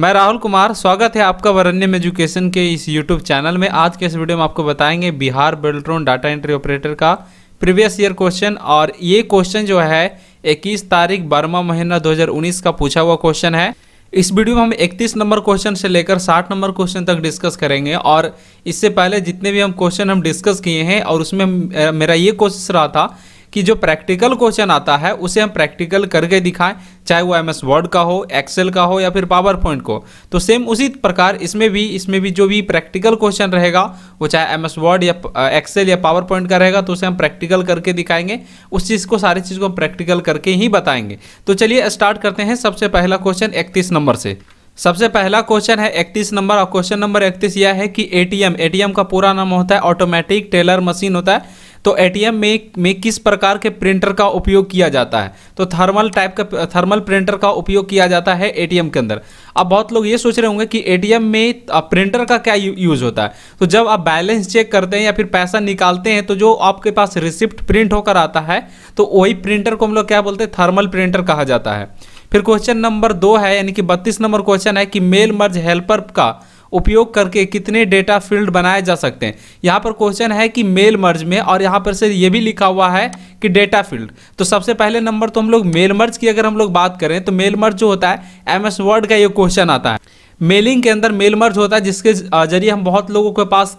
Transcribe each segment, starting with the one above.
मैं राहुल कुमार स्वागत है आपका वरण्यम एजुकेशन के इस यूट्यूब चैनल में आज के इस वीडियो में आपको बताएंगे Bihar Beltron data entry operator का प्रीवियस ईयर क्वेश्चन और ये क्वेश्चन जो है 21 तारीख बारहवा महीना 2019 का पूछा हुआ क्वेश्चन है इस वीडियो में हम 31 नंबर क्वेश्चन से लेकर 60 नंबर क्वेश्चन तक डिस्कस करेंगे और इससे पहले जितने भी हम क्वेश्चन हम डिस्कस किए हैं और उसमें मेरा ये कोशिश रहा था कि जो प्रैक्टिकल क्वेश्चन आता है उसे हम प्रैक्टिकल करके दिखाएं चाहे वो एम वर्ड का हो एक्सेल का हो या फिर पावर पॉइंट को तो सेम उसी प्रकार इसमें भी इसमें भी जो भी प्रैक्टिकल क्वेश्चन रहेगा वो चाहे एम वर्ड या एक्सेल या पावर पॉइंट का रहेगा तो उसे हम प्रैक्टिकल करके दिखाएंगे उस चीज़ को सारी चीज़ को प्रैक्टिकल करके ही बताएंगे तो चलिए स्टार्ट करते हैं सबसे पहला क्वेश्चन इकतीस नंबर से सबसे पहला क्वेश्चन है 31 नंबर और क्वेश्चन नंबर 31 यह है कि एटीएम एटीएम का पूरा नाम होता है ऑटोमेटिक टेलर मशीन होता है तो एटीएम में में किस प्रकार के प्रिंटर का उपयोग किया जाता है तो थर्मल टाइप का थर्मल प्रिंटर का उपयोग किया जाता है एटीएम के अंदर अब बहुत लोग ये सोच रहे होंगे कि एटीएम में प्रिंटर का क्या यूज़ होता है तो जब आप बैलेंस चेक करते हैं या फिर पैसा निकालते हैं तो जो आपके पास रिसिप्ट प्रिंट होकर आता है तो वही प्रिंटर को हम लोग क्या बोलते हैं थर्मल प्रिंटर कहा जाता है फिर क्वेश्चन नंबर दो है यानी कि बत्तीस नंबर क्वेश्चन है कि मेल मर्ज हेल्पर का उपयोग करके कितने डेटा फील्ड बनाए जा सकते हैं यहाँ पर क्वेश्चन है कि मेल मर्ज में और यहाँ पर से ये भी लिखा हुआ है कि डेटा फील्ड तो सबसे पहले नंबर तो हम लोग मेल मर्ज की अगर हम लोग बात करें तो मेल मर्ज जो होता है एम एस वर्ड का ये क्वेश्चन आता है मेलिंग के अंदर मेल मर्ज होता है जिसके जरिए हम बहुत लोगों के पास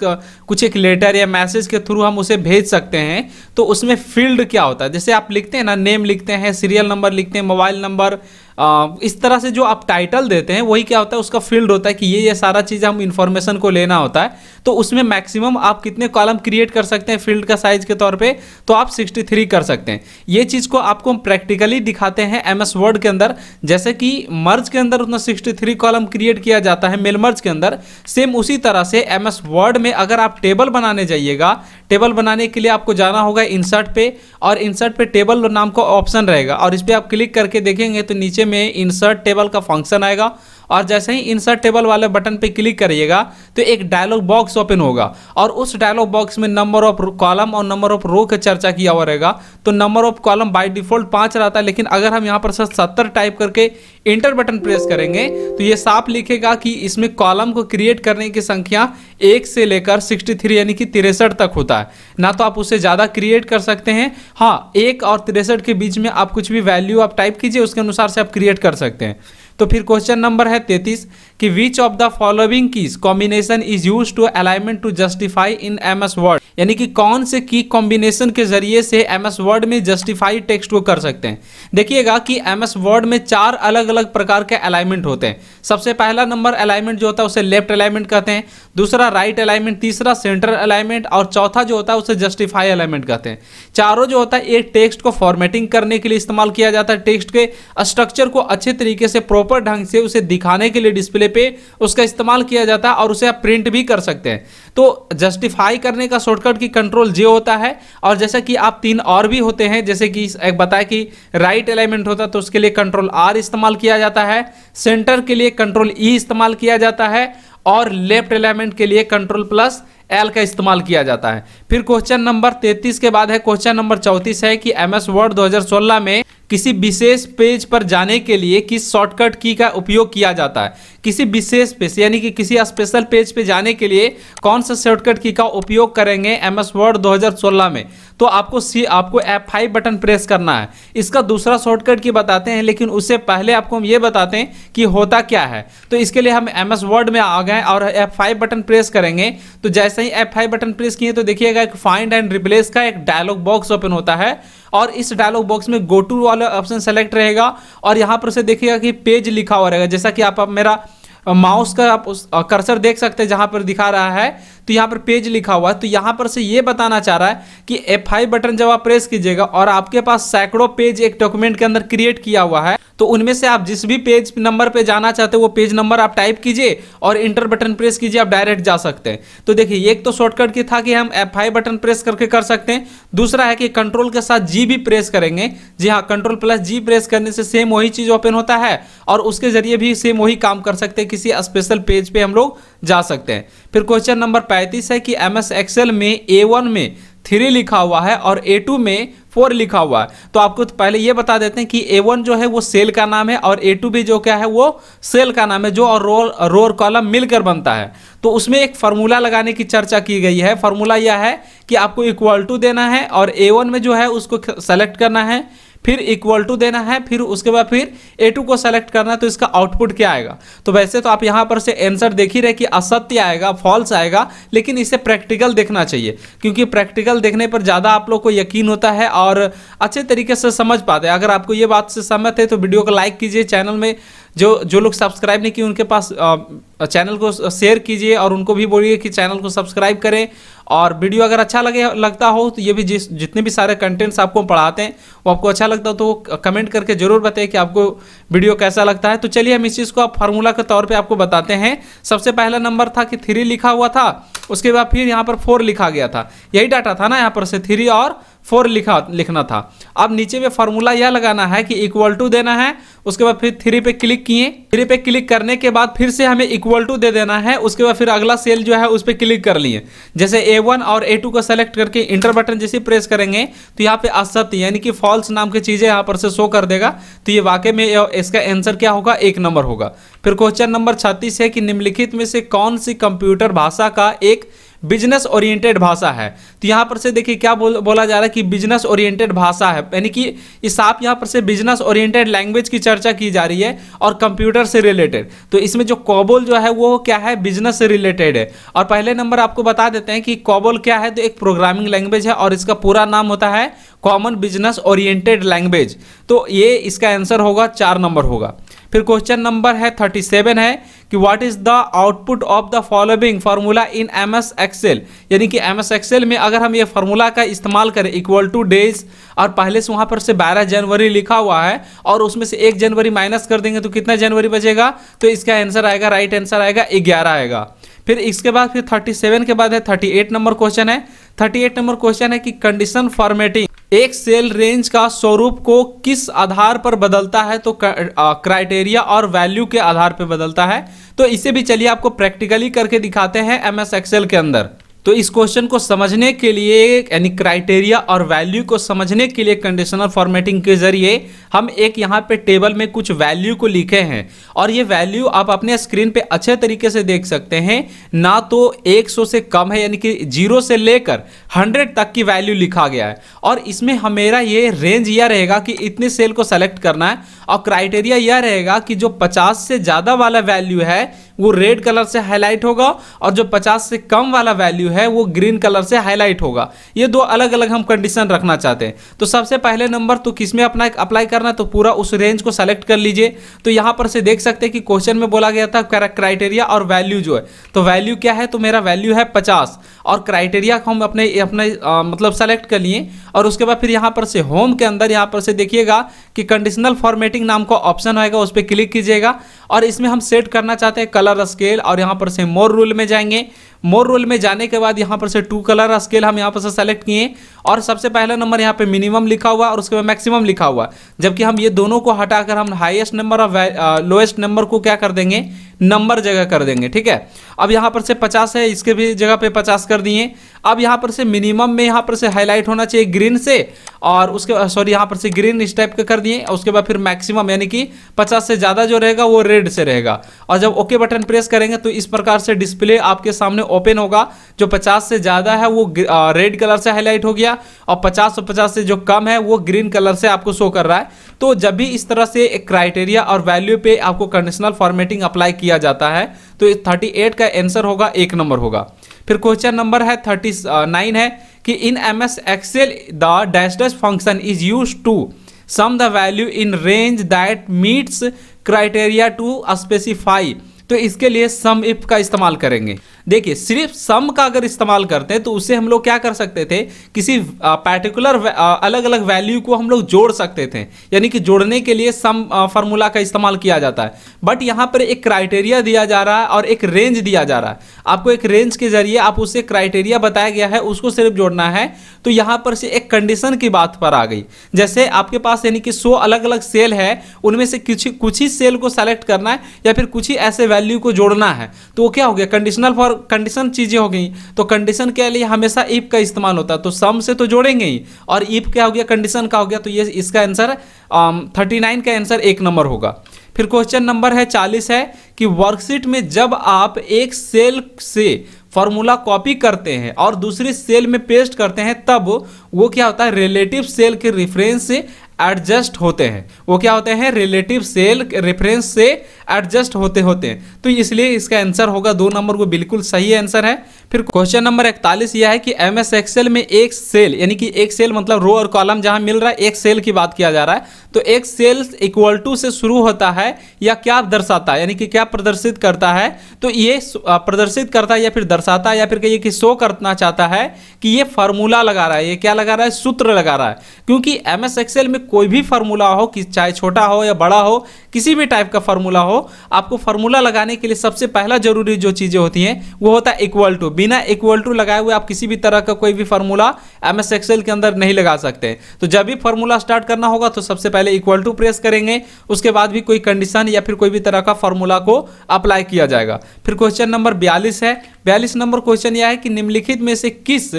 कुछ एक लेटर या मैसेज के थ्रू हम उसे भेज सकते हैं तो उसमें फील्ड क्या होता है जैसे आप लिखते हैं ना नेम लिखते हैं सीरियल नंबर लिखते हैं मोबाइल नंबर आ, इस तरह से जो आप टाइटल देते हैं वही क्या होता है उसका फील्ड होता है कि ये ये सारा चीज़ हम इन्फॉर्मेशन को लेना होता है तो उसमें मैक्सिमम आप कितने कॉलम क्रिएट कर सकते हैं फील्ड का साइज के तौर पे तो आप 63 कर सकते हैं ये चीज़ को आपको हम प्रैक्टिकली दिखाते हैं एम एस वर्ड के अंदर जैसे कि मर्ज के अंदर उतना 63 कॉलम क्रिएट किया जाता है मेल मर्ज के अंदर सेम उसी तरह से एम एस वर्ड में अगर आप टेबल बनाने जाइएगा टेबल बनाने के लिए आपको जाना होगा इंसर्ट पे और इंसर्ट पे टेबल नाम का ऑप्शन रहेगा और इस पर आप क्लिक करके देखेंगे तो नीचे में इंसर्ट टेबल का फंक्शन आएगा और जैसे ही इंसर्ट टेबल वाले बटन पर क्लिक करिएगा तो एक डायलॉग बॉक्स ओपन होगा और उस डायलॉग बॉक्स में नंबर ऑफ कॉलम और नंबर ऑफ रो का चर्चा किया हुआ रहेगा तो number of column by default पाँच रहता है लेकिन अगर हम यहाँ पर सर सत्तर टाइप करके इंटर बटन प्रेस करेंगे तो ये साफ लिखेगा कि इसमें कॉलम को क्रिएट करने की संख्या एक से लेकर सिक्सटी यानी कि तिरसठ तक होता है ना तो आप उससे ज़्यादा क्रिएट कर सकते हैं हाँ एक और तिरसठ के बीच में आप कुछ भी वैल्यू आप टाइप कीजिए उसके अनुसार से आप क्रिएट कर सकते हैं तो फिर क्वेश्चन नंबर है तैतीस कि which of the following keys combination is use to alignment to justify in M S Word यानी कि कौन से की कॉम्बिनेशन के जरिए से एम एस वर्ड में जस्टिफाइड टेक्स्ट को कर सकते हैं देखिएगा कि एम एस वर्ड में चार अलग अलग प्रकार के अलाइनमेंट होते हैं सबसे पहला नंबर अलाइनमेंट जो होता है उसे लेफ्ट अलाइनमेंट कहते हैं दूसरा राइट अलाइनमेंट तीसरा सेंटर अलाइनमेंट और चौथा जो होता है उसे जस्टिफाई अलाइनमेंट कहते हैं चारों जो होता है एक टेक्स्ट को फॉर्मेटिंग करने के लिए इस्तेमाल किया जाता है टेक्स्ट के स्ट्रक्चर को अच्छे तरीके से प्रॉपर ढंग से उसे दिखाने के लिए डिस्प्ले पे उसका इस्तेमाल किया जाता है और उसे आप प्रिंट भी कर सकते हैं तो जस्टिफाई करने का शॉर्टकट की कंट्रोल जे होता है और जैसा कि आप तीन और भी होते हैं जैसे कि एक बताया कि राइट एलिमेंट होता है तो उसके लिए कंट्रोल आर इस्तेमाल किया जाता है सेंटर के लिए कंट्रोल ई e इस्तेमाल किया जाता है और लेफ्ट एलिमेंट के लिए कंट्रोल प्लस एल का इस्तेमाल किया जाता है फिर क्वेश्चन नंबर 33 के बाद है क्वेश्चन नंबर 34 है कि एम एस वर्ड 2016 में किसी विशेष पेज पर जाने के लिए किस शॉर्टकट की का उपयोग किया जाता है किसी विशेष पेज यानी कि किसी स्पेशल पेज पे जाने के लिए कौन सा शॉर्टकट की का उपयोग करेंगे एम एस वर्ड दो में तो आपको सी आपको एफ फाइव बटन प्रेस करना है इसका दूसरा शॉर्टकट की बताते हैं लेकिन उससे पहले आपको हम ये बताते हैं कि होता क्या है तो इसके लिए हम एम एस वर्ड में आ गए और एफ फाइव बटन प्रेस करेंगे तो जैसे ही एफ फाइव बटन प्रेस किए तो देखिएगा एक फाइंड एंड रिप्लेस का एक डायलॉग बॉक्स ओपन होता है और इस डायलॉग बॉक्स में गो टू वाला ऑप्शन सेलेक्ट रहेगा और यहाँ पर उसे देखिएगा कि पेज लिखा हुआ रहेगा जैसा कि आप, आप मेरा माउस का आप उस कर्सर देख सकते हैं जहाँ पर दिखा रहा है तो यहाँ पर पेज लिखा हुआ है तो यहाँ पर से ये बताना चाह रहा है कि आई बटन जब आप प्रेस कीजिएगा और आपके पास सैकड़ों पेज एक डॉक्यूमेंट के अंदर क्रिएट किया हुआ है तो उनमें से आप जिस भी पेज नंबर पे जाना चाहते हो वो पेज नंबर आप टाइप कीजिए और इंटर बटन प्रेस कीजिए आप डायरेक्ट जा सकते हैं तो देखिए एक तो शॉर्टकट की था कि हम आई बटन प्रेस करके कर सकते हैं दूसरा है कि कंट्रोल के साथ जी भी प्रेस करेंगे जी हाँ कंट्रोल प्लस जी प्रेस करने से सेम वही चीज़ ओपन होता है और उसके जरिए भी सेम वही काम कर सकते हैं किसी स्पेशल पेज पे हम लोग जा सकते हैं फिर क्वेश्चन नंबर पैंतीस है कि एम एस एक्सेल में ए वन में थ्री लिखा हुआ है और ए टू में फोर लिखा हुआ है तो आपको तो पहले ये बता देते हैं कि ए वन जो है वो सेल का नाम है और ए टू भी जो क्या है वो सेल का नाम है जो और रोर रोर कॉलम मिलकर बनता है तो उसमें एक फार्मूला लगाने की चर्चा की गई है फार्मूला यह है कि आपको इक्वल टू देना है और ए वन में जो है उसको सेलेक्ट करना है फिर इक्वल टू देना है फिर उसके बाद फिर ए टू को सेलेक्ट करना है तो इसका आउटपुट क्या आएगा तो वैसे तो आप यहाँ पर से आंसर देख ही रहे कि असत्य आएगा फॉल्स आएगा लेकिन इसे प्रैक्टिकल देखना चाहिए क्योंकि प्रैक्टिकल देखने पर ज़्यादा आप लोग को यकीन होता है और अच्छे तरीके से समझ पाते हैं अगर आपको ये बात से सहमत है तो वीडियो को लाइक कीजिए चैनल में जो जो लोग सब्सक्राइब नहीं किए उनके पास चैनल को शेयर कीजिए और उनको भी बोलिए कि चैनल को सब्सक्राइब करें और वीडियो अगर अच्छा लगे लगता हो तो ये भी जिस जितने भी सारे कंटेंट्स आपको पढ़ाते हैं वो आपको अच्छा लगता हो तो कमेंट करके ज़रूर बताए कि आपको वीडियो कैसा लगता है तो चलिए हम इस चीज़ को आप फार्मूला के तौर पर आपको बताते हैं सबसे पहला नंबर था कि थ्री लिखा हुआ था उसके बाद फिर यहाँ पर फोर लिखा गया था यही डाटा था ना यहाँ पर से थ्री और फोर लिखा लिखना था अब नीचे में फार्मूला यह लगाना है कि इक्वल टू देना है उसके बाद फिर थ्री पे क्लिक किए थ्री पे क्लिक करने के बाद फिर से हमें इक्वल टू दे देना है उसके बाद फिर अगला सेल जो है उस पर क्लिक कर लिए जैसे ए वन और ए टू को सेलेक्ट करके इंटर बटन जैसे प्रेस करेंगे तो यहाँ पे असत्य यानी कि फॉल्स नाम की चीज़ें यहाँ पर से शो कर देगा तो ये वाकई में इसका आंसर क्या होगा एक नंबर होगा फिर क्वेश्चन नंबर छत्तीस है कि निम्नलिखित में से कौन सी कंप्यूटर भाषा का एक बिजनेस ओरिएंटेड भाषा है तो यहाँ पर से देखिए क्या बोल, बोला जा रहा है कि बिजनेस ओरिएंटेड भाषा है यानी कि इस आप यहाँ पर से बिजनेस ओरिएंटेड लैंग्वेज की चर्चा की जा रही है और कंप्यूटर से रिलेटेड तो इसमें जो कॉबोल जो है वो क्या है बिजनेस से रिलेटेड है और पहले नंबर आपको बता देते हैं कि कॉबोल क्या है तो एक प्रोग्रामिंग लैंग्वेज है और इसका पूरा नाम होता है कॉमन बिजनेस ओरिएंटेड लैंग्वेज तो ये इसका आंसर होगा चार नंबर होगा फिर क्वेश्चन नंबर है थर्टी सेवन है कि what is the output of the following formula in M S Excel यानी कि एम एस एक्सेल में अगर हम ये फार्मूला का इस्तेमाल करें इक्वल टू डेज और पहले से वहाँ पर से 12 जनवरी लिखा हुआ है और उसमें से एक जनवरी माइनस कर देंगे तो कितना जनवरी बचेगा तो इसका आंसर आएगा राइट आंसर आएगा ग्यारह आएगा फिर इसके बाद फिर 37 के बाद है 38 नंबर क्वेश्चन है 38 नंबर क्वेश्चन है कि कंडीशन फॉर्मेटिंग एक सेल रेंज का स्वरूप को किस आधार पर बदलता है तो क्राइटेरिया और वैल्यू के आधार पर बदलता है तो इसे भी चलिए आपको प्रैक्टिकली करके दिखाते हैं एम एस एक्सेल के अंदर तो इस क्वेश्चन को समझने के लिए यानी क्राइटेरिया और वैल्यू को समझने के लिए कंडीशनल फॉर्मेटिंग के जरिए हम एक यहाँ पे टेबल में कुछ वैल्यू को लिखे हैं और ये वैल्यू आप अपने स्क्रीन पे अच्छे तरीके से देख सकते हैं ना तो 100 से कम है यानी कि जीरो से लेकर 100 तक की वैल्यू लिखा गया है और इसमें हमेरा ये रेंज यह रहेगा कि इतने सेल को सेलेक्ट करना है और क्राइटेरिया यह रहेगा कि जो 50 से ज़्यादा वाला वैल्यू है वो रेड कलर से हाईलाइट होगा और जो 50 से कम वाला वैल्यू है वो ग्रीन कलर से हाईलाइट होगा ये दो अलग अलग हम कंडीशन रखना चाहते हैं तो सबसे पहले नंबर तो किसमें अपना अप्लाई करना तो पूरा उस रेंज को सेलेक्ट कर लीजिए तो यहाँ पर से देख सकते हैं कि क्वेश्चन में बोला गया था क्राइटेरिया और वैल्यू जो है तो वैल्यू क्या है तो मेरा वैल्यू है पचास और क्राइटेरिया हम अपने अपने मतलब सेलेक्ट कर लिए और उसके बाद फिर यहाँ पर से होम के अंदर यहाँ पर से देखिएगा कि कंडीशनल फॉर्मेटिंग सेटिंग नाम का ऑप्शन होगा उस पर क्लिक कीजिएगा और इसमें हम सेट करना चाहते हैं कलर स्केल और यहाँ पर से मोर रूल में जाएंगे मोर रोल में जाने के बाद यहाँ पर से टू कलर स्केल हम यहाँ पर से सेलेक्ट किए और सबसे पहला नंबर यहाँ पे मिनिमम लिखा हुआ और उसके बाद मैक्सिमम लिखा हुआ जबकि हम ये दोनों को हटाकर हम हाईएस्ट नंबर और लोएस्ट नंबर को क्या कर देंगे नंबर जगह कर देंगे ठीक है अब यहाँ पर से 50 है इसके भी जगह पे 50 कर दिए अब यहाँ पर से मिनिमम में यहाँ पर से हाईलाइट होना चाहिए ग्रीन से और उसके सॉरी यहाँ पर से ग्रीन इस टाइप का कर दिए उसके बाद फिर मैक्सिमम यानी कि 50 से ज़्यादा जो रहेगा वो रेड से रहेगा और जब ओके बटन प्रेस करेंगे तो इस प्रकार से डिस्प्ले आपके सामने ओपन होगा जो 50 से ज़्यादा है वो रेड कलर से हाईलाइट हो गया और 50 से 50 से जो कम है वो ग्रीन कलर से आपको शो कर रहा है तो जब भी इस तरह से एक क्राइटेरिया और वैल्यू पे आपको कंडीशनल फॉर्मेटिंग अप्लाई किया जाता है तो 38 का आंसर होगा एक नंबर होगा फिर क्वेश्चन नंबर है थर्टी है कि in M S Excel the dash dash function is use to sum the value in range that meets criteria to specify तो इसके लिए सम इफ का इस्तेमाल करेंगे देखिए सिर्फ सम का अगर इस्तेमाल करते हैं तो उससे हम लोग क्या कर सकते थे किसी पर्टिकुलर अलग अलग वैल्यू को हम लोग जोड़ सकते थे यानी कि जोड़ने के लिए सम फार्मूला का इस्तेमाल किया जाता है बट यहाँ पर एक क्राइटेरिया दिया जा रहा है और एक रेंज दिया जा रहा है आपको एक रेंज के जरिए आप उससे क्राइटेरिया बताया गया है उसको सिर्फ जोड़ना है तो यहाँ पर से एक कंडीशन की बात पर आ गई जैसे आपके पास यानी कि सौ अलग अलग सेल है उनमें से कुछ कुछ ही सेल को सेलेक्ट करना है या फिर कुछ ही ऐसे वैल्यू को जोड़ना है तो वो क्या हो गया कंडीशनल फॉर कंडीशन चीज़ें हो गई तो कंडीशन के लिए हमेशा इफ का इस्तेमाल होता है तो सम से तो जोड़ेंगे ही और इफ क्या हो गया कंडीशन का हो गया तो ये इसका आंसर थर्टी नाइन का आंसर एक नंबर होगा फिर क्वेश्चन नंबर है चालीस है कि वर्कशीट में जब आप एक सेल से फॉर्मूला कॉपी करते हैं और दूसरी सेल में पेस्ट करते हैं तब वो क्या होता है रिलेटिव सेल के रेफरेंस से एडजस्ट होते हैं वो क्या होते हैं रिलेटिव सेल रेफरेंस से एडजस्ट होते होते हैं तो इसलिए इसका आंसर होगा दो नंबर को बिल्कुल सही आंसर है फिर क्वेश्चन नंबर इकतालीस यह है कि एम एस एक्सेल में एक सेल यानी कि एक सेल मतलब रो और कॉलम जहां मिल रहा है एक सेल की बात किया जा रहा है तो एक सेल इक्वल टू से शुरू होता है या क्या दर्शाता है यानी कि क्या प्रदर्शित करता है तो ये प्रदर्शित करता है या फिर दर्शाता है या फिर कहिए कि शो करना चाहता है कि ये फार्मूला लगा रहा है ये क्या लगा रहा है सूत्र लगा रहा है क्योंकि एम एस एक्सेल में कोई भी फार्मूला हो कि चाहे छोटा हो या बड़ा हो किसी भी टाइप का फार्मूला हो आपको फार्मूला लगाने के लिए सबसे पहला जरूरी जो चीज़ें होती हैं वो होता है इक्वल टू बिना इक्वल टू लगाए हुए आप किसी भी तरह का कोई भी फॉर्मूला एम एस एक्सेल के अंदर नहीं लगा सकते तो जब भी फॉर्मूला स्टार्ट करना होगा तो सबसे पहले इक्वल टू प्रेस करेंगे उसके बाद भी कोई कंडीशन या फिर कोई भी तरह का फॉर्मूला को अप्लाई किया जाएगा फिर क्वेश्चन नंबर बयालीस है बयालीस नंबर क्वेश्चन यह है कि निम्नलिखित में से किस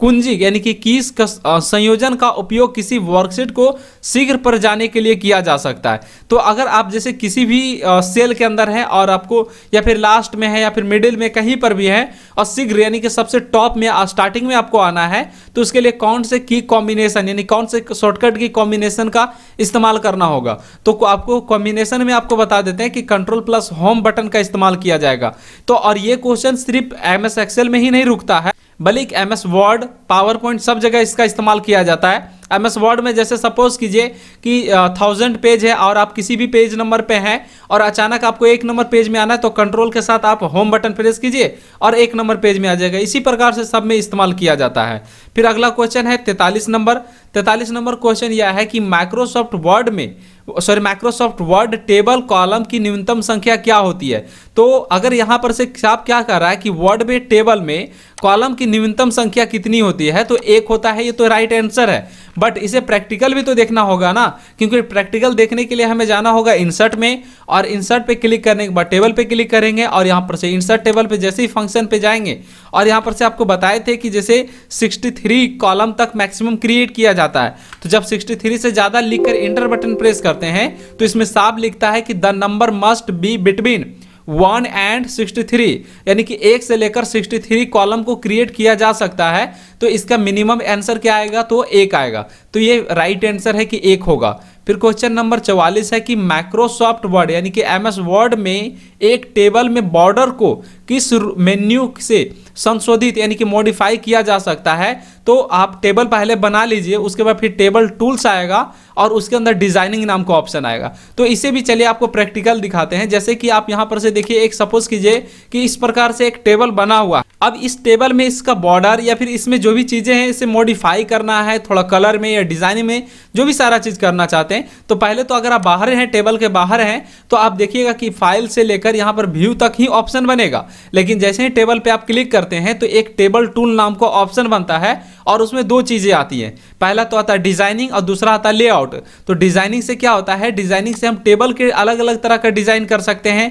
कुंजी यानी कि किस संयोजन का उपयोग किसी वर्कशीट को शीघ्र पर जाने के लिए किया जा सकता है तो अगर आप जैसे किसी भी सेल के अंदर है और आपको या फिर लास्ट में है या फिर मिडिल में कहीं पर भी है और शीघ्र यानी कि सबसे टॉप में स्टार्टिंग में आपको आना है तो उसके लिए कौन से की कॉम्बिनेशन यानी कौन से शॉर्टकट की कॉम्बिनेशन का इस्तेमाल करना होगा तो आपको कॉम्बिनेशन में आपको बता देते हैं कि कंट्रोल प्लस होम बटन का इस्तेमाल किया जाएगा तो और ये क्वेश्चन सिर्फ एम एस में ही नहीं रुकता है बल्कि M S Word PowerPoint सब जगह इसका इस्तेमाल किया जाता है एम एस वर्ड में जैसे सपोज कीजिए कि थाउजेंड पेज है और आप किसी भी पेज नंबर पे हैं और अचानक आपको एक नंबर पेज में आना है तो कंट्रोल के साथ आप होम बटन प्रेस कीजिए और एक नंबर पेज में आ जाएगा इसी प्रकार से सब में इस्तेमाल किया जाता है फिर अगला क्वेश्चन है तैतालीस नंबर तैतालीस नंबर क्वेश्चन यह है कि माइक्रोसॉफ्ट वर्ड में sorry Microsoft Word table column की न्यूनतम संख्या क्या होती है तो अगर यहाँ पर से आप क्या कर रहा है कि वर्ड में टेबल में कॉलम की न्यूनतम संख्या कितनी होती है तो एक होता है ये तो राइट आंसर है बट इसे प्रैक्टिकल भी तो देखना होगा ना क्योंकि प्रैक्टिकल देखने के लिए हमें जाना होगा इंसर्ट में और इंसर्ट पे क्लिक करने के बाद टेबल पे क्लिक करेंगे और यहाँ पर से इंसर्ट टेबल पे जैसे ही फंक्शन पे जाएंगे और यहाँ पर से आपको बताए थे कि जैसे 63 कॉलम तक मैक्सिमम क्रिएट किया जाता है तो जब 63 से ज़्यादा कर इंटर बटन प्रेस करते हैं तो इसमें साफ लिखता है कि the number must be between one and sixty three यानी कि एक से लेकर सिक्सटी थ्री कॉलम को क्रिएट किया जा सकता है तो इसका मिनिमम आंसर क्या आएगा तो एक आएगा तो ये राइट right आंसर है कि एक होगा फिर क्वेश्चन नंबर चौवालीस है कि माइक्रोसॉफ्ट वर्ड यानी कि एम एस वर्ड में एक टेबल में बॉर्डर को किस मेन्यू से संशोधित यानी कि मॉडिफाई किया जा सकता है तो आप टेबल पहले बना लीजिए उसके बाद फिर टेबल टूल्स आएगा और उसके अंदर डिजाइनिंग नाम का ऑप्शन आएगा तो इसे भी चलिए आपको प्रैक्टिकल दिखाते हैं जैसे कि आप यहाँ पर से देखिए एक सपोज कीजिए कि इस प्रकार से एक टेबल बना हुआ अब इस टेबल में इसका बॉर्डर या फिर इसमें जो भी चीज़ें हैं इसे मॉडिफाई करना है थोड़ा कलर में या डिजाइन में जो भी सारा चीज़ करना चाहते हैं तो पहले तो अगर आप बाहर हैं टेबल के बाहर हैं तो आप देखिएगा कि फाइल से लेकर यहाँ पर व्यू तक ही ऑप्शन बनेगा लेकिन जैसे ही टेबल पर आप क्लिक करते हैं तो एक टेबल टूल नाम का ऑप्शन बनता है और उसमें दो चीज़ें आती हैं पहला तो आता है डिज़ाइनिंग और दूसरा आता है लेआउट तो डिज़ाइनिंग से क्या होता है डिज़ाइनिंग से हम टेबल के अलग अलग तरह का डिज़ाइन कर सकते हैं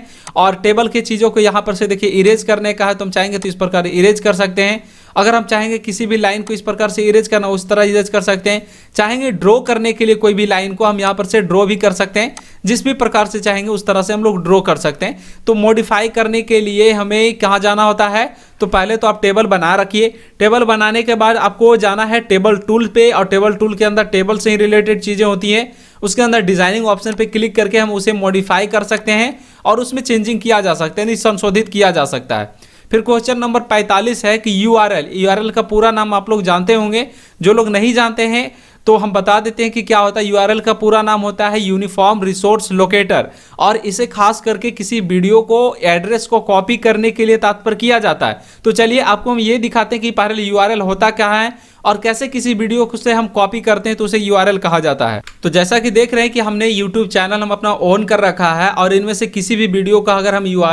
और टेबल के चीज़ों को यहां पर से देखिए इरेज करने का है तो हम चाहेंगे तो इस प्रकार इरेज कर सकते हैं अगर हम चाहेंगे किसी भी लाइन को इस प्रकार से इरेज करना उस तरह इरेज कर सकते हैं चाहेंगे ड्रॉ करने के लिए कोई भी लाइन को हम यहाँ पर से ड्रॉ भी कर सकते हैं जिस भी प्रकार से चाहेंगे उस तरह से हम लोग ड्रॉ कर सकते हैं तो मॉडिफाई करने के लिए हमें कहाँ जाना होता है तो पहले तो आप टेबल बना रखिए टेबल बनाने के बाद आपको जाना है टेबल टूल पे और टेबल टूल के अंदर टेबल से ही रिलेटेड चीज़ें होती हैं उसके अंदर डिजाइनिंग ऑप्शन पे क्लिक करके हम उसे मॉडिफाई कर सकते हैं और उसमें चेंजिंग किया जा सकता है संशोधित किया जा सकता है फिर क्वेश्चन नंबर 45 है कि यू आर एल का पूरा नाम आप लोग जानते होंगे जो लोग नहीं जानते हैं तो हम बता देते हैं कि क्या होता है एल का पूरा नाम होता है यूनिफॉर्म रिसोर्स लोकेटर और इसे खास करके किसी वीडियो को एड्रेस को कॉपी करने के लिए तात्पर किया जाता है तो चलिए आपको हम ये दिखाते हैं कि पहले एल होता क्या है और कैसे किसी वीडियो से हम कॉपी करते हैं तो उसे यू कहा जाता है तो जैसा कि देख रहे हैं कि हमने यूट्यूब चैनल हम अपना ओन कर रखा है और इनमें से किसी भी वीडियो का अगर हम यू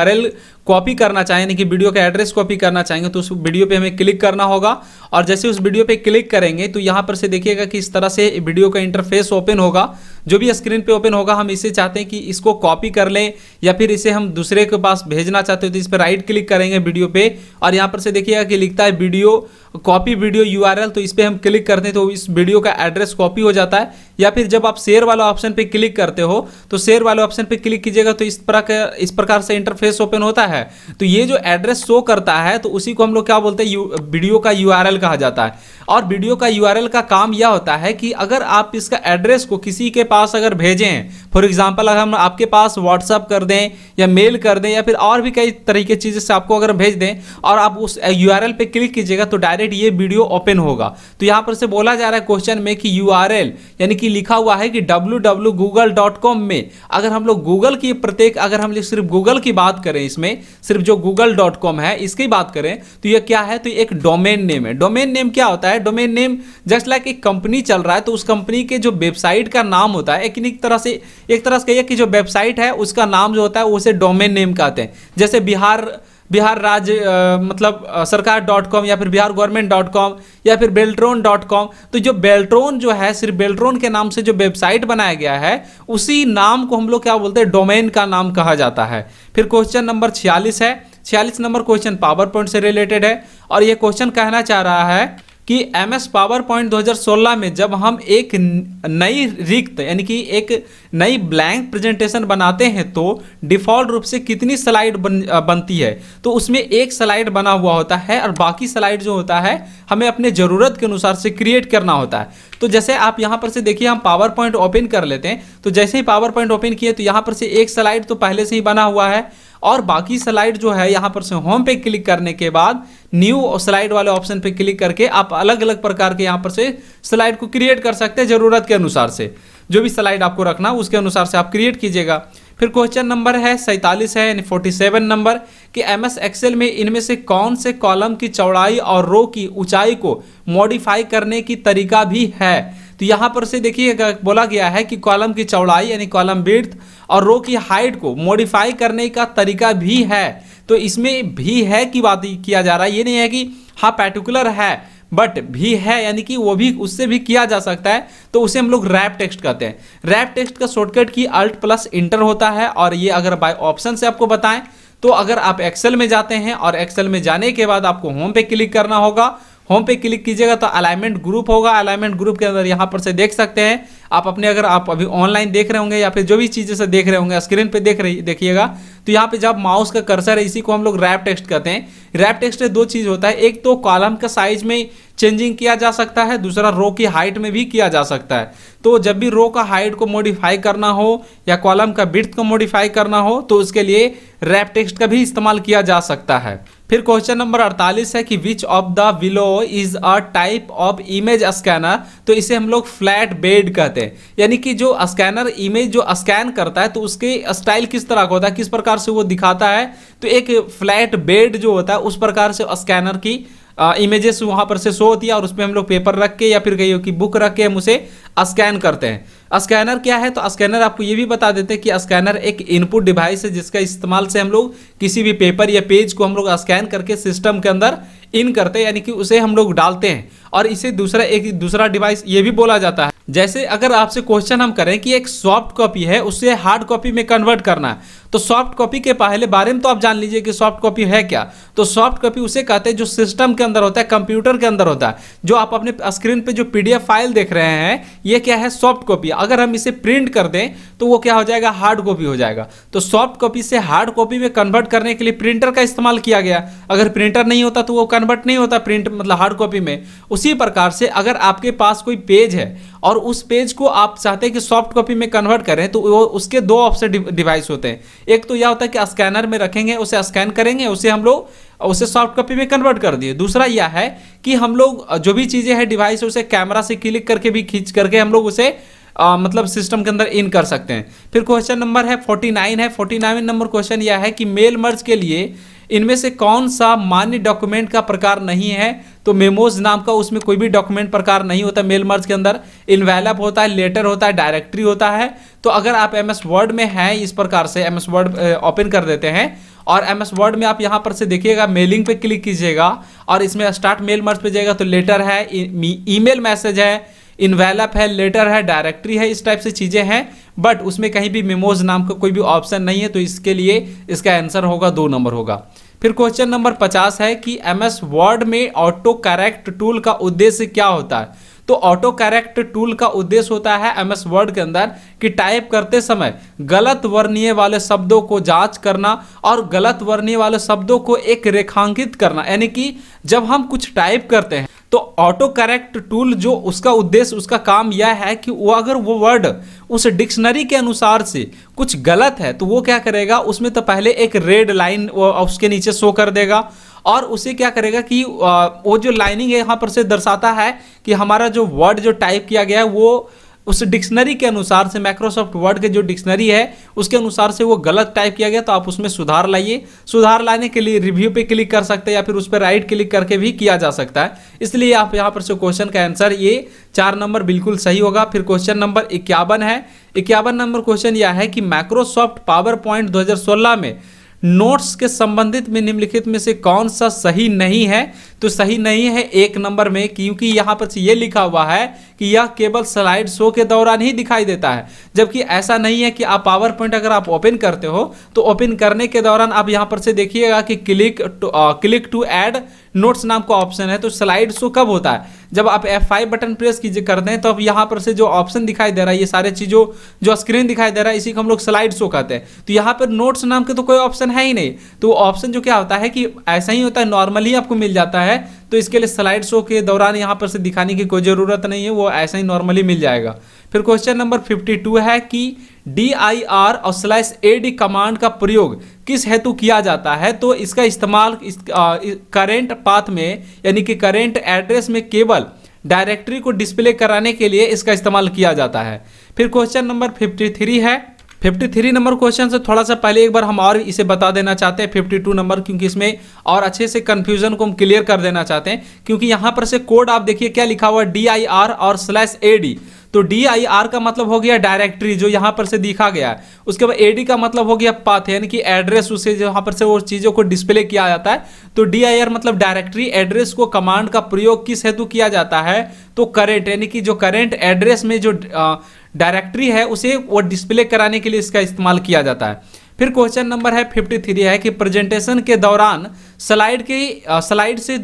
कॉपी करना चाहें यानी कि वीडियो का एड्रेस कॉपी करना चाहेंगे तो उस वीडियो पे हमें क्लिक करना होगा और जैसे उस वीडियो पे क्लिक करेंगे तो यहाँ पर से देखिएगा कि इस तरह से वीडियो का इंटरफेस ओपन होगा जो भी स्क्रीन पे ओपन होगा हम इसे चाहते हैं कि इसको कॉपी कर लें या फिर इसे हम दूसरे के पास भेजना चाहते हो तो इस पर राइट क्लिक करेंगे वीडियो पे और यहाँ पर से देखिएगा कि लिखता है वीडियो कॉपी वीडियो यू तो इस पर हम क्लिक करते हैं तो इस वीडियो का एड्रेस कॉपी हो जाता है या फिर जब आप शेयर वाला ऑप्शन पे क्लिक करते हो तो शेयर वाले ऑप्शन पे क्लिक कीजिएगा तो इस प्रकार इस प्रकार से इंटरफेस ओपन होता है तो ये जो एड्रेस शो करता है तो उसी को हम लोग क्या बोलते हैं वीडियो का यू कहा जाता है और वीडियो का यू का काम यह होता है कि अगर आप इसका एड्रेस को किसी के पास अगर भेजें फॉर एग्जाम्पल अगर हम आपके पास व्हाट्सअप कर दें या मेल कर दें या फिर और भी कई तरीके चीज़ें से आपको अगर भेज दें और आप उस यू पे क्लिक कीजिएगा तो डायरेक्ट ये वीडियो ओपन होगा तो यहाँ पर से बोला जा रहा है क्वेश्चन में कि यू यानी कि लिखा हुआ है कि डब्ल्यू में अगर हम लोग गूगल की प्रत्येक अगर हम लोग सिर्फ गूगल की बात करें इसमें सिर्फ जो गूगल है इसकी बात करें तो यह क्या है तो एक डोमेन नेम है डोमेन नेम क्या होता है डोमेन नेम जस्ट लाइक एक कंपनी चल रहा है तो उस कंपनी के जो वेबसाइट का नाम होता है एक तरह से एक तरह से कहिए कि जो वेबसाइट है उसका नाम जो होता है उसे डोमेन नेम कहते हैं जैसे बिहार बिहार राज्य मतलब सरकार डॉट कॉम या फिर बिहार गवर्नमेंट डॉट कॉम या फिर बेल्ट्रोन डॉट कॉम तो जो बेल्ट्रोन जो है सिर्फ बेल्ट्रोन के नाम से जो वेबसाइट बनाया गया है उसी नाम को हम लोग क्या बोलते हैं डोमेन का नाम कहा जाता है फिर क्वेश्चन नंबर छियालीस है छियालीस नंबर क्वेश्चन पावर पॉइंट से रिलेटेड है और ये क्वेश्चन कहना चाह रहा है कि एम एस पावर पॉइंट 2016 में जब हम एक नई रिक्त यानी कि एक नई ब्लैंक प्रेजेंटेशन बनाते हैं तो डिफ़ॉल्ट रूप से कितनी स्लाइड बन बनती है तो उसमें एक स्लाइड बना हुआ होता है और बाकी स्लाइड जो होता है हमें अपने ज़रूरत के अनुसार से क्रिएट करना होता है तो जैसे आप यहाँ पर से देखिए हम पावर पॉइंट ओपन कर लेते हैं तो जैसे ही पावर पॉइंट ओपन किए तो यहाँ पर से एक स्लाइड तो पहले से ही बना हुआ है और बाकी स्लाइड जो है यहाँ पर से होम पे क्लिक करने के बाद न्यू स्लाइड वाले ऑप्शन पे क्लिक करके आप अलग अलग प्रकार के यहाँ पर से स्लाइड को क्रिएट कर सकते हैं ज़रूरत के अनुसार से जो भी स्लाइड आपको रखना उसके अनुसार से आप क्रिएट कीजिएगा फिर क्वेश्चन नंबर है सैंतालीस है यानी फोर्टी सेवन नंबर कि एम एस एक्सेल में इनमें से कौन से कॉलम की चौड़ाई और रो की ऊंचाई को मॉडिफाई करने की तरीका भी है तो यहाँ पर से देखिए बोला गया है कि कॉलम की चौड़ाई यानी कॉलम बिर्थ और रो की हाइट को मॉडिफाई करने का तरीका भी है तो इसमें भी है की बात किया जा रहा है ये नहीं है कि हाँ पर्टिकुलर है बट भी है यानी कि वो भी उससे भी किया जा सकता है तो उसे हम लोग रैप टेक्स्ट कहते हैं रैप टेक्स्ट का shortcut key alt plus enter होता है और ये अगर बाय ऑप्शन से आपको बताएं तो अगर आप एक्सेल में जाते हैं और एक्सेल में जाने के बाद आपको होम पे क्लिक करना होगा होम पे क्लिक कीजिएगा तो अलाइनमेंट ग्रुप होगा अलाइनमेंट ग्रुप के अंदर यहाँ पर से देख सकते हैं आप अपने अगर आप अभी ऑनलाइन देख रहे होंगे या फिर जो भी चीज़ें से देख रहे होंगे स्क्रीन पे देख रही देखिएगा तो यहाँ पे जब माउस का कर्सर है इसी को हम लोग रैप टेक्स्ट कहते हैं रैप टेक्स्ट दो चीज़ होता है एक तो कॉलम का साइज में चेंजिंग किया जा सकता है दूसरा रो की हाइट में भी किया जा सकता है तो जब भी रो का हाइट को मॉडिफाई करना हो या कॉलम का बिर्थ को मॉडिफाई करना हो तो उसके लिए रैप टेक्स्ट का भी इस्तेमाल किया जा सकता है फिर क्वेश्चन नंबर 48 है कि which of the below is a type of image scanner तो इसे हम लोग फ्लैट बेड कहते हैं यानी कि जो स्कैनर इमेज जो स्कैन करता है तो उसके स्टाइल किस तरह का होता है किस प्रकार से वो दिखाता है तो एक फ्लैट बेड जो होता है उस प्रकार से स्कैनर की इमेजेस वहाँ पर से शो होती है और उसमें हम लोग पेपर रख के या फिर कहीं कि बुक रख के हम उसे स्कैन करते हैं स्कैनर क्या है तो स्कैनर आपको ये भी बता देते हैं कि स्कैनर एक इनपुट डिवाइस है जिसका इस्तेमाल से हम लोग किसी भी पेपर या पेज को हम लोग स्कैन करके सिस्टम के अंदर इन करते हैं यानी कि उसे हम लोग डालते हैं और इसे दूसरा एक दूसरा डिवाइस ये भी बोला जाता है जैसे अगर आपसे क्वेश्चन हम करें कि एक सॉफ्ट कॉपी है उसे हार्ड कॉपी में कन्वर्ट करना है तो सॉफ्ट कॉपी के पहले बारे में तो आप जान लीजिए कि सॉफ्ट कॉपी है क्या तो सॉफ्ट कॉपी उसे कहते हैं जो सिस्टम के अंदर होता है कंप्यूटर के अंदर होता है जो आप अपने स्क्रीन पे जो पीडीएफ फाइल देख रहे हैं ये क्या है सॉफ्ट कॉपी अगर हम इसे प्रिंट कर दें तो वो क्या हो जाएगा हार्ड कॉपी हो जाएगा तो सॉफ्ट कॉपी से हार्ड कॉपी में कन्वर्ट करने के लिए प्रिंटर का इस्तेमाल किया गया अगर प्रिंटर नहीं होता तो वो कन्वर्ट नहीं होता प्रिंट मतलब हार्ड कॉपी में उसी प्रकार से अगर आपके पास कोई पेज है और उस पेज को आप चाहते हैं कि सॉफ्ट कॉपी में कन्वर्ट करें तो वो उसके दो ऑप्शन डिवाइस होते हैं एक तो यह होता है कि स्कैनर में रखेंगे उसे स्कैन करेंगे उसे हम लोग उसे सॉफ्ट कॉपी में कन्वर्ट कर दिए दूसरा यह है कि हम लोग जो भी चीज़ें हैं डिवाइस उसे कैमरा से क्लिक करके भी खींच करके हम लोग उसे आ, मतलब सिस्टम के अंदर इन कर सकते हैं फिर क्वेश्चन नंबर है फोर्टी नाइन है फोर्टी नाइन नंबर क्वेश्चन यह है कि मेल मर्ज के लिए इनमें से कौन सा मान्य डॉक्यूमेंट का प्रकार नहीं है तो मेमोज नाम का उसमें कोई भी डॉक्यूमेंट प्रकार नहीं होता मेल मर्ज के अंदर इनवेलप होता है लेटर होता है डायरेक्टरी होता है तो अगर आप एम एस वर्ड में हैं इस प्रकार से एम एस वर्ड ओपन कर देते हैं और एम वर्ड में आप यहाँ पर से देखिएगा मेलिंग पे क्लिक कीजिएगा और इसमें स्टार्ट मेल मर्ज पे जाएगा तो लेटर है ईमेल e, मैसेज है इनवेलप है लेटर है डायरेक्टरी है इस टाइप से चीज़ें हैं बट उसमें कहीं भी मेमोज नाम का कोई भी ऑप्शन नहीं है तो इसके लिए इसका आंसर होगा दो नंबर होगा फिर क्वेश्चन नंबर पचास है कि एम एस वर्ड में ऑटो करेक्ट टूल का उद्देश्य क्या होता है तो ऑटो करेक्ट टूल का उद्देश्य होता है एमएस वर्ड के अंदर कि टाइप करते समय गलत वर्णीय वाले शब्दों को जांच करना और गलत वर्णीय वाले शब्दों को एक रेखांकित करना यानी कि जब हम कुछ टाइप करते हैं तो ऑटो करेक्ट टूल जो उसका उद्देश्य उसका काम यह है कि वो अगर वो वर्ड उस डिक्शनरी के अनुसार से कुछ गलत है तो वो क्या करेगा उसमें तो पहले एक रेड लाइन उसके नीचे शो कर देगा और उसे क्या करेगा कि वो जो लाइनिंग है यहाँ पर से दर्शाता है कि हमारा जो वर्ड जो टाइप किया गया है वो उस डिक्शनरी के अनुसार से माइक्रोसॉफ्ट वर्ड के जो डिक्शनरी है उसके अनुसार से वो गलत टाइप किया गया तो आप उसमें सुधार लाइए सुधार लाने के लिए रिव्यू पे क्लिक कर सकते हैं या फिर उस पर राइट क्लिक करके भी किया जा सकता है इसलिए आप यहाँ पर से क्वेश्चन का आंसर ये चार नंबर बिल्कुल सही होगा फिर क्वेश्चन नंबर इक्यावन है इक्यावन नंबर क्वेश्चन यह है कि माइक्रोसॉफ्ट पावर पॉइंट दो में नोट्स के संबंधित में निम्नलिखित में से कौन सा सही नहीं है तो सही नहीं है एक नंबर में क्योंकि यहाँ पर यह लिखा हुआ है कि यह केवल स्लाइड शो के दौरान ही दिखाई देता है जबकि ऐसा नहीं है कि आप पावर पॉइंट अगर आप ओपन करते हो तो ओपन करने के दौरान आप यहाँ पर से देखिएगा कि click to click to add notes नाम का ऑप्शन है तो स्लाइड शो कब होता है जब आप F5 बटन प्रेस कीजिए करते हैं तो अब यहाँ पर से जो ऑप्शन दिखाई दे रहा है ये सारे चीज़ों जो स्क्रीन दिखाई दे रहा है इसी को हम लोग स्लाइड शो कहते हैं तो यहाँ पर नोट्स नाम के तो कोई ऑप्शन है ही नहीं तो ऑप्शन जो क्या होता है कि ऐसा ही होता है नॉर्मली आपको मिल जाता है तो इसके लिए स्लाइड शो के दौरान यहाँ पर से दिखाने की कोई ज़रूरत नहीं है वो ऐसा ही नॉर्मली मिल जाएगा फिर क्वेश्चन नंबर 52 है कि डी आई आर और स्लैश ए डी कमांड का प्रयोग किस हेतु किया जाता है तो इसका इस्तेमाल इस, करेंट पाथ में यानी कि करेंट एड्रेस में केवल डायरेक्टरी को डिस्प्ले कराने के लिए इसका इस्तेमाल किया जाता है फिर क्वेश्चन नंबर 53 है फिफ्टी थ्री नंबर क्वेश्चन से थोड़ा सा पहले एक बार हम और इसे बता देना चाहते हैं फिफ्टी टू नंबर क्योंकि इसमें और अच्छे से कन्फ्यूजन को हम क्लियर कर देना चाहते हैं क्योंकि यहाँ पर से कोड आप देखिए क्या लिखा हुआ डी आई आर और स्लैश ए डी तो डी आई आर का मतलब हो गया डायरेक्टरी जो यहां पर से दिखा गया है उसके बाद एडी का मतलब हो गया पाथ यानी कि एड्रेस उसे जहां पर से वो चीज़ों को डिस्प्ले किया जाता है तो डी आई आर मतलब डायरेक्टरी एड्रेस को कमांड का प्रयोग किस हेतु किया जाता है तो करेंट यानी कि जो करेंट एड्रेस में जो डायरेक्टरी है उसे वो डिस्प्ले कराने के लिए इसका इस्तेमाल किया जाता है फिर क्वेश्चन नंबर है फिफ्टी थ्री है कि प्रेजेंटेशन के दौरान स्लाइड के स्लाइड से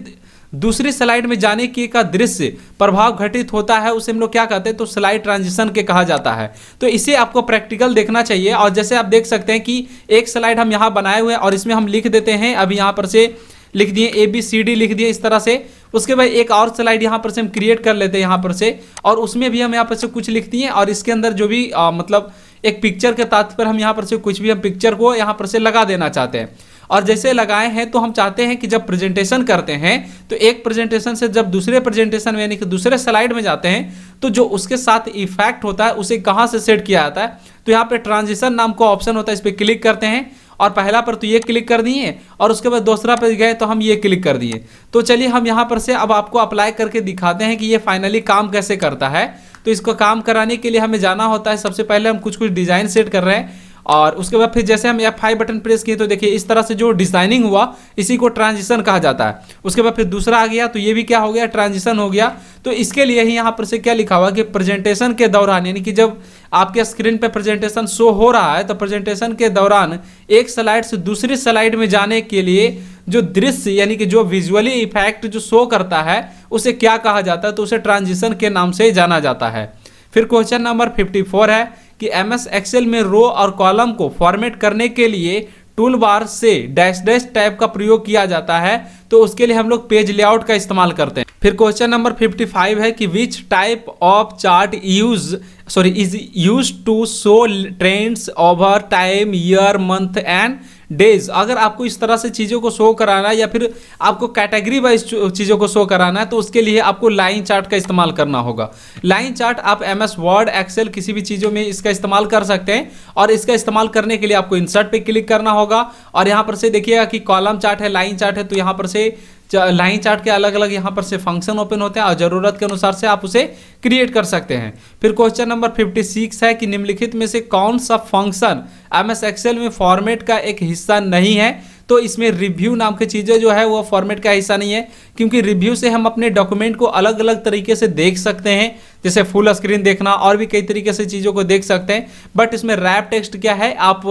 दूसरी स्लाइड में जाने की का दृश्य प्रभाव घटित होता है उसे हम लोग क्या कहते हैं तो स्लाइड ट्रांजिशन के कहा जाता है तो इसे आपको प्रैक्टिकल देखना चाहिए और जैसे आप देख सकते हैं कि एक स्लाइड हम यहाँ बनाए हुए हैं और इसमें हम लिख देते हैं अभी यहाँ पर से लिख दिए ए बी सी डी लिख दिए इस तरह से उसके बाद एक और स्लाइड यहाँ पर से हम क्रिएट कर लेते हैं यहाँ पर से और उसमें भी हम यहाँ पर से कुछ लिखती हैं और इसके अंदर जो भी मतलब एक पिक्चर के तात्पर्य हम यहाँ पर से कुछ भी हम पिक्चर को यहाँ पर से लगा देना चाहते हैं और जैसे लगाए हैं तो हम चाहते हैं कि जब प्रेजेंटेशन करते हैं तो एक प्रेजेंटेशन से जब दूसरे प्रेजेंटेशन में यानी कि दूसरे स्लाइड में जाते हैं तो जो उसके साथ इफेक्ट होता है उसे कहाँ से सेट किया जाता है तो यहाँ पर ट्रांजिशन नाम का ऑप्शन होता है इस पर क्लिक करते हैं और पहला पर तो ये क्लिक कर दिए और उसके बाद दूसरा पर गए तो हम ये क्लिक कर दिए तो चलिए हम यहाँ पर से अब आपको अप्लाई करके दिखाते हैं कि ये फाइनली काम कैसे करता है तो इसको काम कराने के लिए हमें जाना होता है सबसे पहले हम कुछ कुछ डिज़ाइन सेट कर रहे हैं और उसके बाद फिर जैसे हम एफ फाइव बटन प्रेस किए तो देखिए इस तरह से जो डिजाइनिंग हुआ इसी को ट्रांजिशन कहा जाता है उसके बाद फिर दूसरा आ गया तो ये भी क्या हो गया ट्रांजिशन हो गया तो इसके लिए ही यहाँ पर से क्या लिखा हुआ कि प्रेजेंटेशन के दौरान यानी कि जब आपके स्क्रीन पर प्रेजेंटेशन शो हो रहा है तो प्रेजेंटेशन के दौरान एक स्लाइड से दूसरी स्लाइड में जाने के लिए जो दृश्य यानी कि जो विजुअली इफेक्ट जो शो करता है उसे क्या कहा जाता है तो उसे ट्रांजिशन के नाम से जाना जाता है फिर क्वेश्चन नंबर 54 है कि एम एस एक्सेल में रो और कॉलम को फॉर्मेट करने के लिए टूल बार से डैश डैश टाइप का प्रयोग किया जाता है तो उसके लिए हम लोग पेज लेआउट का इस्तेमाल करते हैं फिर क्वेश्चन नंबर 55 है कि which type of chart use sorry is use to show trends over time year month and days अगर आपको इस तरह से चीज़ों को शो कराना है या फिर आपको कैटेगरी वाइज चीज़ों को शो कराना है तो उसके लिए आपको लाइन चार्ट का इस्तेमाल करना होगा लाइन चार्ट आप एम एस वर्ड एक्सेल किसी भी चीज़ों में इसका इस्तेमाल कर सकते हैं और इसका इस्तेमाल करने के लिए आपको इंसर्ट पर क्लिक करना होगा और यहाँ पर से देखिएगा कि कॉलम चार्ट है लाइन चार्ट है तो यहाँ पर से लाइन चार्ट के अलग अलग यहाँ पर से फंक्शन ओपन होते हैं और ज़रूरत के अनुसार से आप उसे क्रिएट कर सकते हैं फिर क्वेश्चन नंबर 56 है कि निम्नलिखित में से कौन सा फंक्शन एम एस एक्सेल में फॉर्मेट का एक हिस्सा नहीं है तो इसमें रिव्यू नाम की चीज़ें जो है वो फॉर्मेट का हिस्सा नहीं है क्योंकि रिव्यू से हम अपने डॉक्यूमेंट को अलग अलग तरीके से देख सकते हैं जैसे फुल स्क्रीन देखना और भी कई तरीके से चीज़ों को देख सकते हैं बट इसमें रैप टेक्स्ट क्या है आप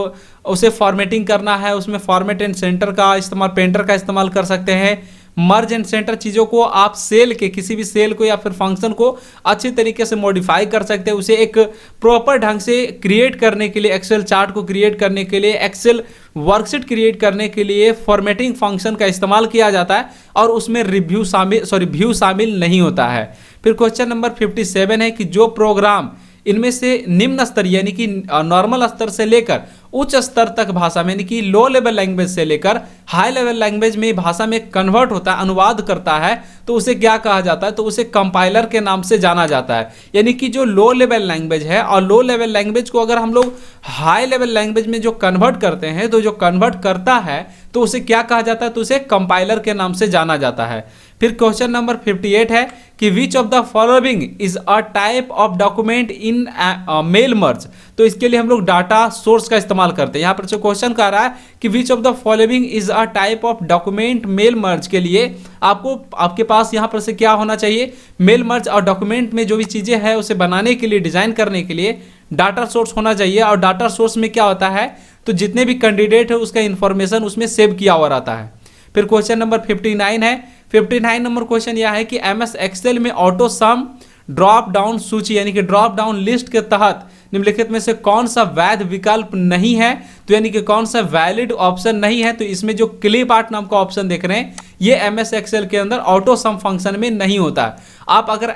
उसे फॉर्मेटिंग करना है उसमें फॉर्मेट एंड सेंटर का इस्तेमाल पेंटर का इस्तेमाल कर सकते हैं मर्ज एंड सेंटर चीज़ों को आप सेल के किसी भी सेल को या फिर फंक्शन को अच्छे तरीके से मॉडिफाई कर सकते हैं उसे एक प्रॉपर ढंग से क्रिएट करने के लिए एक्सेल चार्ट को क्रिएट करने के लिए एक्सेल वर्कशीट क्रिएट करने के लिए फॉर्मेटिंग फंक्शन का इस्तेमाल किया जाता है और उसमें रिव्यू शामिल सॉरी व्यू शामिल नहीं होता है फिर क्वेश्चन नंबर फिफ्टी है कि जो प्रोग्राम इनमें से निम्न स्तर यानी कि नॉर्मल स्तर से लेकर उच्च स्तर तक भाषा में यानी कि लो लेवल लैंग्वेज से लेकर हाई लेवल लैंग्वेज में भाषा में कन्वर्ट होता है अनुवाद करता है तो उसे क्या कहा जाता है तो उसे कंपाइलर के नाम से जाना जाता है यानी कि जो लो लेवल लैंग्वेज है और लो लेवल लैंग्वेज को अगर हम लोग हाई लेवल लैंग्वेज में जो कन्वर्ट करते हैं तो जो कन्वर्ट करता है तो उसे क्या कहा जाता है तो उसे कंपाइलर के नाम से जाना जाता है फिर क्वेश्चन नंबर 58 है कि which of the following is a type of document in mail merge तो इसके लिए हम लोग डाटा सोर्स का इस्तेमाल करते हैं यहाँ पर जो क्वेश्चन कह रहा है कि which of the following is a type of document mail merge के लिए आपको आपके पास यहाँ पर से क्या होना चाहिए मेल मर्ज और डॉक्यूमेंट में जो भी चीज़ें हैं उसे बनाने के लिए डिजाइन करने के लिए डाटा सोर्स होना चाहिए और डाटा सोर्स में क्या होता है तो जितने भी कैंडिडेट है उसका इन्फॉर्मेशन उसमें सेव किया हुआ रहता है फिर क्वेश्चन नंबर नाइन है फिफ्टी नाइन नंबर क्वेश्चन यह है कि एम एस एक्सेल में ऑटो सम ड्रॉप डाउन सूची यानी कि ड्रॉप डाउन लिस्ट के तहत निम्नलिखित में से कौन सा वैध विकल्प नहीं है तो यानी कि कौन सा वैलिड ऑप्शन नहीं है तो इसमें जो क्ले पार्ट नाम का ऑप्शन देख रहे हैं ये एम एस एक्सएल के अंदर ऑटो सम फंक्शन में नहीं होता आप अगर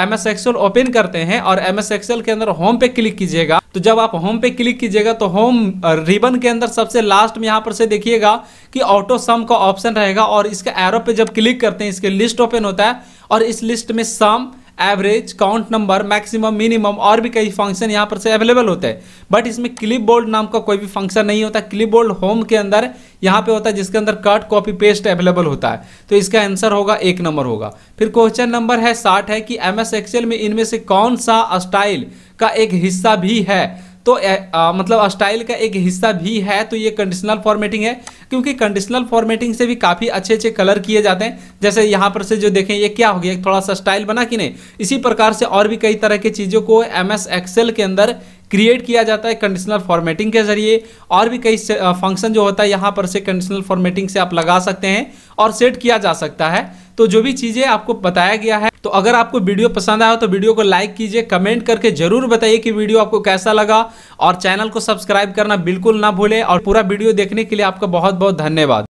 एम एस एक्सएल ओपन करते हैं और एम एस एक्सएल के अंदर होम पे क्लिक कीजिएगा तो जब आप होम पे क्लिक कीजिएगा तो होम रिबन के अंदर सबसे लास्ट में यहाँ पर से देखिएगा कि ऑटो सम का ऑप्शन रहेगा और इसका एरो पे जब क्लिक करते हैं इसके लिस्ट ओपन होता है और इस लिस्ट में sum average count number maximum minimum और भी कई फंक्शन यहाँ पर से अवेलेबल होते हैं बट इसमें क्लिप बोर्ड नाम का कोई भी फंक्शन नहीं होता क्लिप बोर्ड होम के अंदर यहाँ पे होता है जिसके अंदर कट कॉपी पेस्ट अवेलेबल होता है तो इसका आंसर होगा एक नंबर होगा फिर क्वेश्चन नंबर है साठ है कि एम एस में इनमें से कौन सा स्टाइल का एक हिस्सा भी है तो आ, मतलब स्टाइल का एक हिस्सा भी है तो ये कंडीशनल फॉर्मेटिंग है क्योंकि कंडीशनल फॉर्मेटिंग से भी काफ़ी अच्छे अच्छे कलर किए जाते हैं जैसे यहाँ पर से जो देखें ये क्या हो गया थोड़ा सा स्टाइल बना कि नहीं इसी प्रकार से और भी कई तरह की चीज़ों को एम एस के अंदर क्रिएट किया जाता है कंडीशनल फॉर्मेटिंग के जरिए और भी कई फंक्शन जो होता है यहाँ पर से कंडीशनल फॉर्मेटिंग से आप लगा सकते हैं और सेट किया जा सकता है तो जो भी चीज़ें आपको बताया गया है तो अगर आपको वीडियो पसंद आया तो वीडियो को लाइक कीजिए कमेंट करके जरूर बताइए कि वीडियो आपको कैसा लगा और चैनल को सब्सक्राइब करना बिल्कुल ना भूलें और पूरा वीडियो देखने के लिए आपका बहुत बहुत धन्यवाद